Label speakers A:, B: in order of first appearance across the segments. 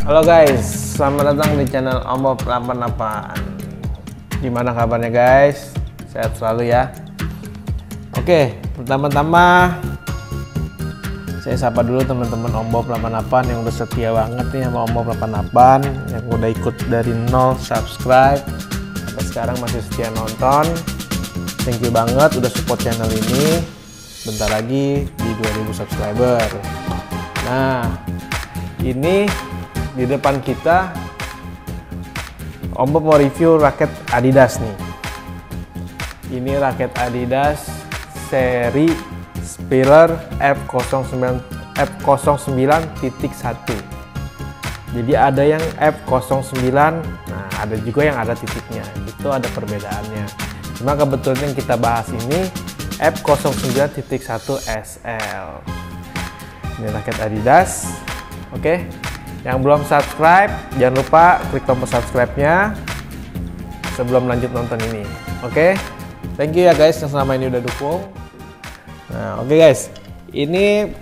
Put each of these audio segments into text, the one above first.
A: Halo guys, selamat datang di channel Ombo Pelapan apaan Gimana kabarnya guys? Sehat selalu ya Oke, pertama-tama Saya sapa dulu teman-teman Ombo Pelapan apaan yang udah setia banget nih sama Ombo Pelapan apaan Yang udah ikut dari nol subscribe Sampai sekarang masih setia nonton Thank you banget udah support channel ini Bentar lagi di 2000 subscriber Nah, ini di depan kita Om Bob mau review raket Adidas nih ini raket Adidas seri Spiller F09 F09.1 jadi ada yang F09 nah ada juga yang ada titiknya itu ada perbedaannya cuma kebetulan yang kita bahas ini F09.1 SL ini raket Adidas oke yang belum subscribe, jangan lupa klik tombol subscribe-nya sebelum lanjut nonton ini. Oke, okay? thank you ya guys yang selama ini udah dukung. Nah, oke okay guys, ini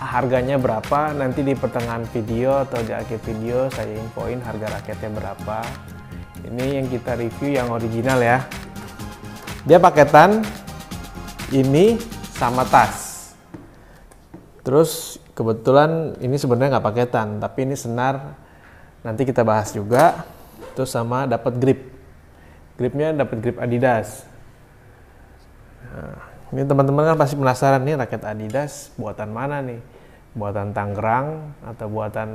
A: harganya berapa nanti di pertengahan video atau di akhir video saya infoin harga raketnya berapa ini yang kita review yang original ya dia paketan ini sama tas terus kebetulan ini sebenarnya nggak paketan tapi ini senar nanti kita bahas juga terus sama dapat grip gripnya dapat grip Adidas nah, ini teman-teman kan pasti penasaran nih raket Adidas buatan mana nih buatan Tangerang atau buatan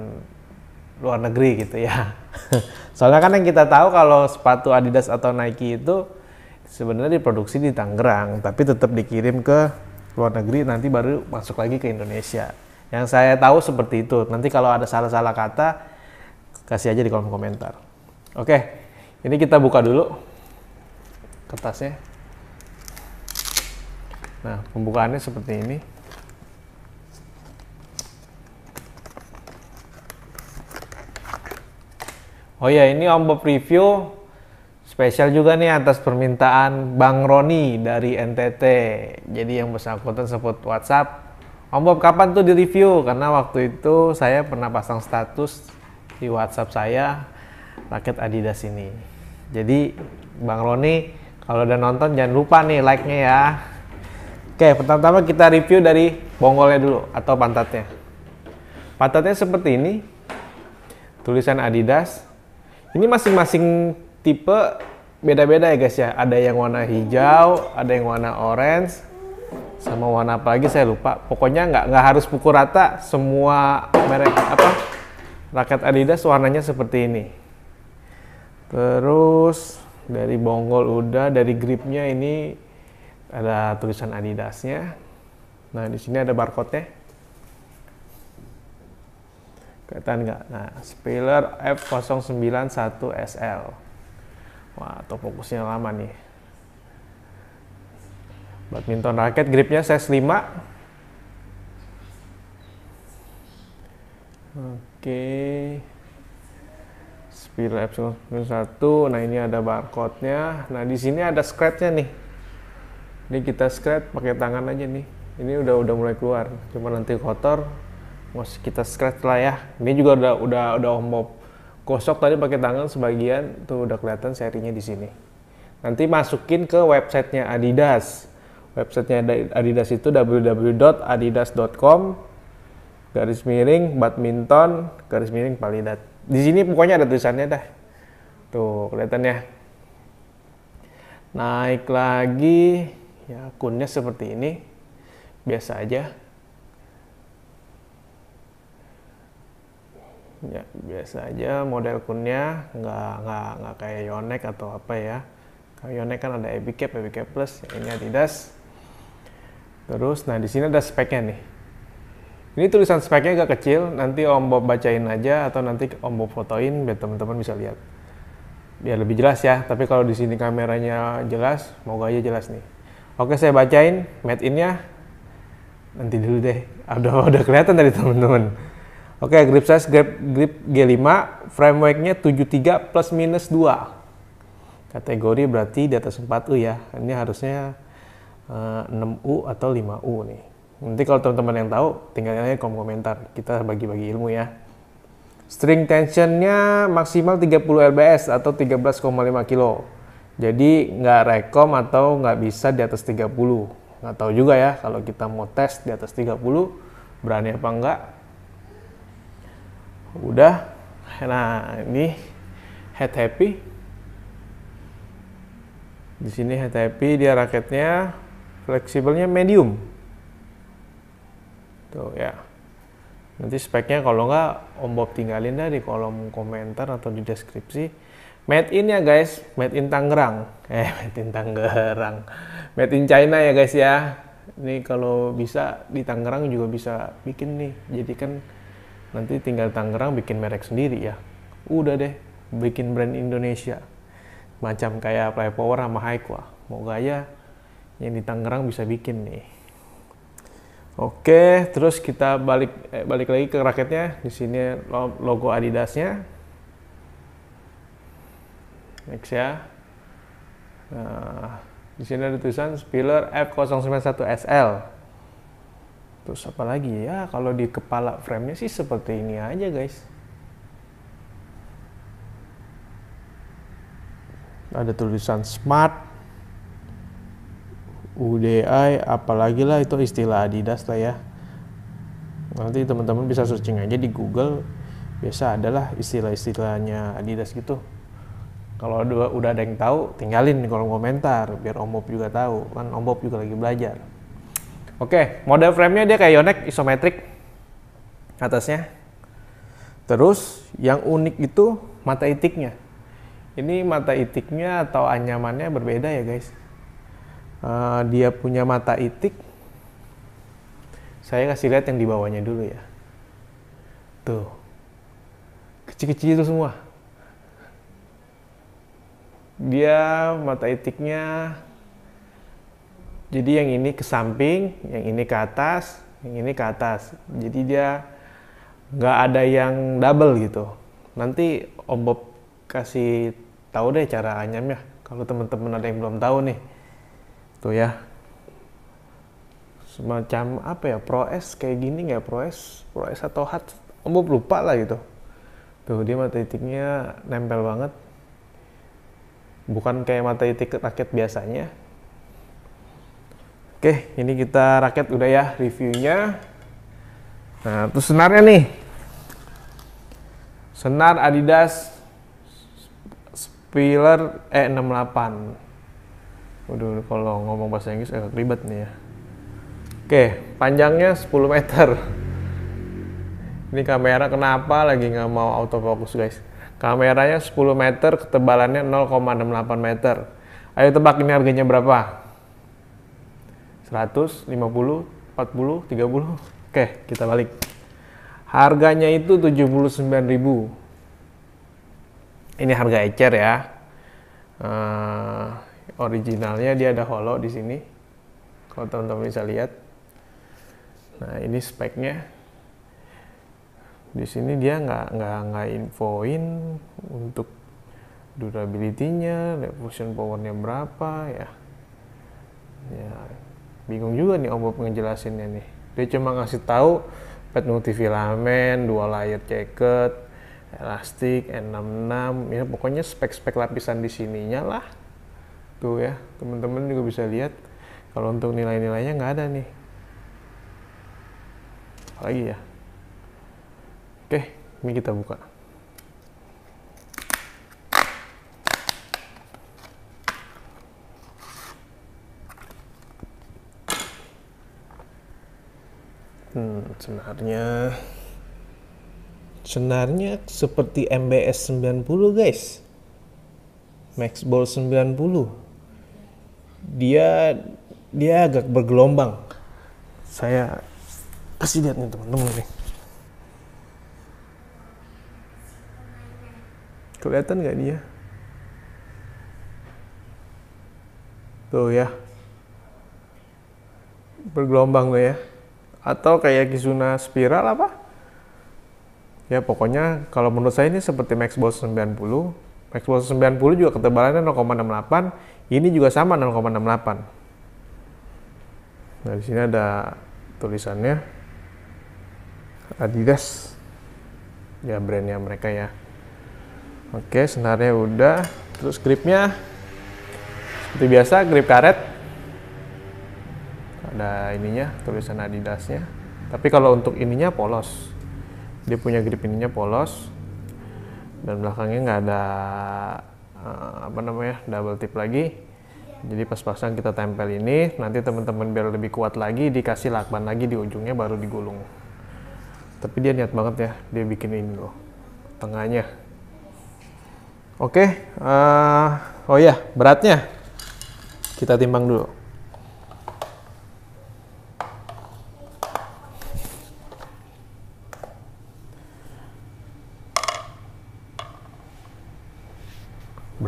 A: luar negeri gitu ya soalnya kan yang kita tahu kalau sepatu Adidas atau Nike itu sebenarnya diproduksi di Tangerang tapi tetap dikirim ke luar negeri nanti baru masuk lagi ke Indonesia yang saya tahu seperti itu. Nanti kalau ada salah-salah kata, kasih aja di kolom komentar. Oke, ini kita buka dulu kertasnya. Nah, pembukaannya seperti ini. Oh ya, ini Ombo Preview spesial juga nih atas permintaan Bang Roni dari NTT. Jadi yang bersangkutan sebut WhatsApp Om Bob kapan tuh di review? Karena waktu itu saya pernah pasang status di WhatsApp saya raket Adidas ini. Jadi Bang Roni kalau udah nonton jangan lupa nih like-nya ya. Oke, pertama-tama kita review dari bonggolnya dulu atau pantatnya. Pantatnya seperti ini. Tulisan Adidas. Ini masing-masing tipe beda-beda ya guys ya. Ada yang warna hijau, ada yang warna orange, sama warna apa lagi saya lupa pokoknya nggak nggak harus pukul rata semua merek apa raket Adidas warnanya seperti ini terus dari bonggol udah dari gripnya ini ada tulisan Adidasnya nah di sini ada barcode nya kelihatan nggak nah Spiller F091SL wah atau fokusnya lama nih Badminton raket gripnya size 5. Oke. Okay. Spill epsilon 1. Nah, ini ada barcode-nya. Nah, di sini ada scratch-nya nih. Ini kita scratch pakai tangan aja nih. Ini udah udah mulai keluar. Cuma nanti kotor masih kita scratch lah ya. Ini juga udah udah udah mau gosok tadi pakai tangan sebagian tuh udah kelihatan serinya di sini. Nanti masukin ke websitenya Adidas websitenya Adidas itu www.adidas.com garis miring badminton garis miring palidat di sini pokoknya ada tulisannya dah tuh kelihatannya naik lagi ya akunnya seperti ini biasa aja ya biasa aja model kurnya nggak nggak nggak kayak Yonex atau apa ya kalau Yonex kan ada Epic Cap Plus, ini Adidas Terus, nah di sini ada speknya nih. Ini tulisan speknya agak kecil, nanti Om Bob bacain aja atau nanti Om Bob fotoin biar teman-teman bisa lihat. Biar lebih jelas ya, tapi kalau di sini kameranya jelas, moga aja jelas nih. Oke, saya bacain made in-nya. Nanti dulu deh, udah, udah kelihatan dari teman-teman. Oke, grip size grip, grip G5, frameworknya nya 73 plus minus 2. Kategori berarti di atas 4U ya. Ini harusnya 6U eh, atau 5U nih. Nanti kalau teman-teman yang tahu, tinggal aja kolom komentar. Kita bagi-bagi ilmu ya. String tensionnya maksimal 30 lbs atau 13,5 kilo. Jadi nggak rekom atau nggak bisa di atas 30. Nggak tahu juga ya kalau kita mau tes di atas 30, berani apa enggak. Udah. Nah, ini head happy. Di sini head happy dia raketnya fleksibelnya medium tuh ya nanti speknya kalau nggak om Bob tinggalin dari kolom komentar atau di deskripsi made in ya guys made in Tangerang eh made in Tangerang made in China ya guys ya ini kalau bisa di Tangerang juga bisa bikin nih jadi kan nanti tinggal Tangerang bikin merek sendiri ya udah deh bikin brand Indonesia macam kayak Play Power sama Haikwa mau gaya yang di Tangerang bisa bikin nih. Oke, terus kita balik eh, balik lagi ke raketnya. Di sini logo Adidasnya. Next ya. Nah, di sini ada tulisan Spiller F091SL. Terus apa lagi ya? Kalau di kepala framenya sih seperti ini aja guys. Ada tulisan smart UDI apalagi lah itu istilah Adidas lah ya nanti teman-teman bisa searching aja di Google biasa adalah istilah-istilahnya Adidas gitu kalau udah ada yang tahu tinggalin di kolom komentar biar Om Bob juga tahu kan Om Bob juga lagi belajar oke model frame-nya dia kayak Yonex isometrik atasnya terus yang unik itu mata itiknya ini mata itiknya atau anyamannya berbeda ya guys uh, dia punya mata itik, saya kasih lihat yang di bawahnya dulu ya. Tuh, kecil-kecil itu semua. Dia mata itiknya, jadi yang ini ke samping, yang ini ke atas, yang ini ke atas. Jadi dia nggak ada yang double gitu. Nanti Om Bob kasih tahu deh cara anyamnya. Kalau teman-teman ada yang belum tahu nih tuh gitu ya semacam apa ya proes kayak gini nggak proes proes atau hat embo lupa lah gitu tuh dia mata titiknya nempel banget bukan kayak mata titik raket biasanya oke ini kita raket udah ya reviewnya nah terus senarnya nih senar Adidas Spiller E68 Waduh, kalau ngomong bahasa Inggris agak ribet nih ya. Oke, panjangnya 10 meter. Ini kamera kenapa lagi nggak mau autofocus guys. Kameranya 10 meter, ketebalannya 0,68 meter. Ayo tebak ini harganya berapa? 100, 50, 40, 30. Oke, kita balik. Harganya itu 79.000. Ini harga ecer ya. Uh, originalnya dia ada hollow di sini kalau teman-teman bisa lihat nah ini speknya di sini dia nggak nggak nggak infoin untuk durability-nya, power powernya berapa ya ya bingung juga nih om Bob ngejelasinnya nih dia cuma ngasih tahu pet filament, dua layer jacket, elastik, N66, ya pokoknya spek-spek lapisan di sininya lah tuh gitu ya teman-teman juga bisa lihat kalau untuk nilai-nilainya nggak ada nih lagi ya oke ini kita buka hmm sebenarnya senarnya seperti MBS 90 guys Maxball 90 dia dia agak bergelombang. Saya kasih lihat nih teman-teman nih. Kelihatan nggak dia? Tuh ya. Bergelombang tuh ya. Atau kayak Kizuna spiral apa? Ya pokoknya kalau menurut saya ini seperti Max boss 90 Xbox 90 juga ketebalannya 0,68, ini juga sama 0,68. Nah, di sini ada tulisannya Adidas. Ya brandnya mereka ya. Oke, senarnya udah. Terus gripnya seperti biasa grip karet. Ada ininya, tulisan Adidasnya. Tapi kalau untuk ininya polos. Dia punya grip ininya polos dan belakangnya nggak ada uh, apa namanya double tip lagi jadi pas pasang kita tempel ini nanti teman-teman biar lebih kuat lagi dikasih lakban lagi di ujungnya baru digulung tapi dia niat banget ya dia bikin ini loh tengahnya oke okay, uh, eh, oh ya beratnya kita timbang dulu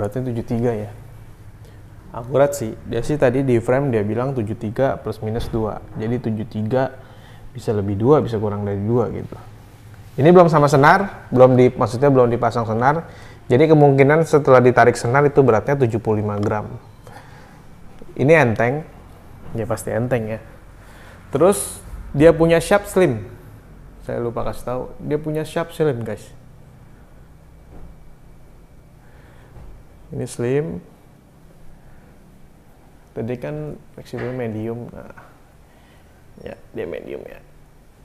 A: tujuh 73 ya akurat sih dia sih tadi di frame dia bilang 73 plus minus 2 jadi 73 bisa lebih dua bisa kurang dari dua gitu ini belum sama senar belum di maksudnya belum dipasang senar jadi kemungkinan setelah ditarik senar itu beratnya 75 gram ini enteng ya pasti enteng ya terus dia punya sharp slim saya lupa kasih tahu dia punya sharp slim guys ini slim tadi kan fleksibel medium nah ya dia medium ya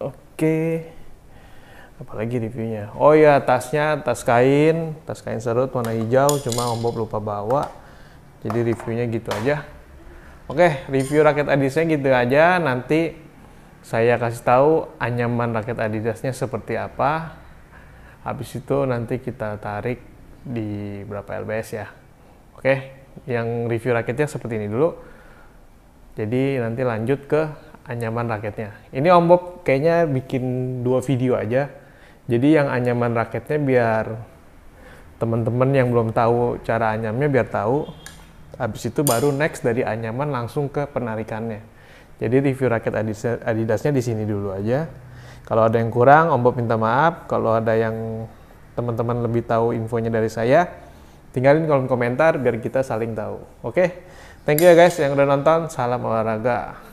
A: oke apalagi reviewnya oh ya tasnya tas kain tas kain serut warna hijau cuma om Bob lupa bawa jadi reviewnya gitu aja oke review raket adisnya gitu aja nanti saya kasih tahu anyaman raket adidasnya seperti apa habis itu nanti kita tarik di berapa LBS ya. Oke, yang review raketnya seperti ini dulu. Jadi nanti lanjut ke anyaman raketnya. Ini Om Bob kayaknya bikin dua video aja. Jadi yang anyaman raketnya biar teman-teman yang belum tahu cara anyamnya biar tahu. Habis itu baru next dari anyaman langsung ke penarikannya. Jadi review raket Adidasnya di sini dulu aja. Kalau ada yang kurang, Om Bob minta maaf. Kalau ada yang teman-teman lebih tahu infonya dari saya, tinggalin kolom komentar biar kita saling tahu. Oke, okay? thank you ya guys yang udah nonton. Salam olahraga.